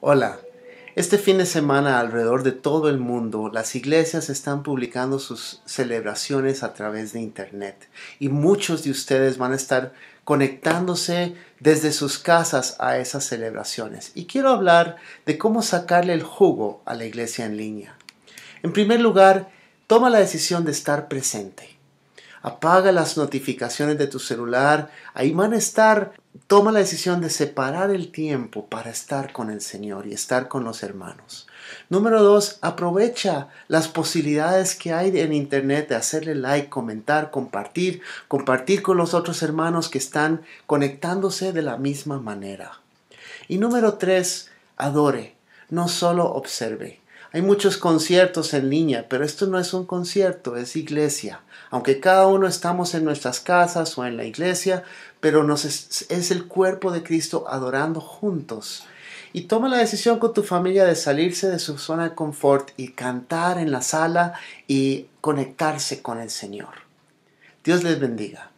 Hola, este fin de semana alrededor de todo el mundo las iglesias están publicando sus celebraciones a través de internet y muchos de ustedes van a estar conectándose desde sus casas a esas celebraciones. Y quiero hablar de cómo sacarle el jugo a la iglesia en línea. En primer lugar, toma la decisión de estar presente apaga las notificaciones de tu celular. Ahí van a estar toma la decisión de separar el tiempo para estar con el Señor y estar con los hermanos. Número dos, aprovecha las posibilidades que hay en Internet de hacerle like, comentar, compartir, compartir con los otros hermanos que están conectándose de la misma manera. Y número tres, adore, no solo observe. Hay muchos conciertos en línea, pero esto no es un concierto, es iglesia. Aunque cada uno estamos en nuestras casas o en la iglesia, pero nos es, es el cuerpo de Cristo adorando juntos. Y toma la decisión con tu familia de salirse de su zona de confort y cantar en la sala y conectarse con el Señor. Dios les bendiga.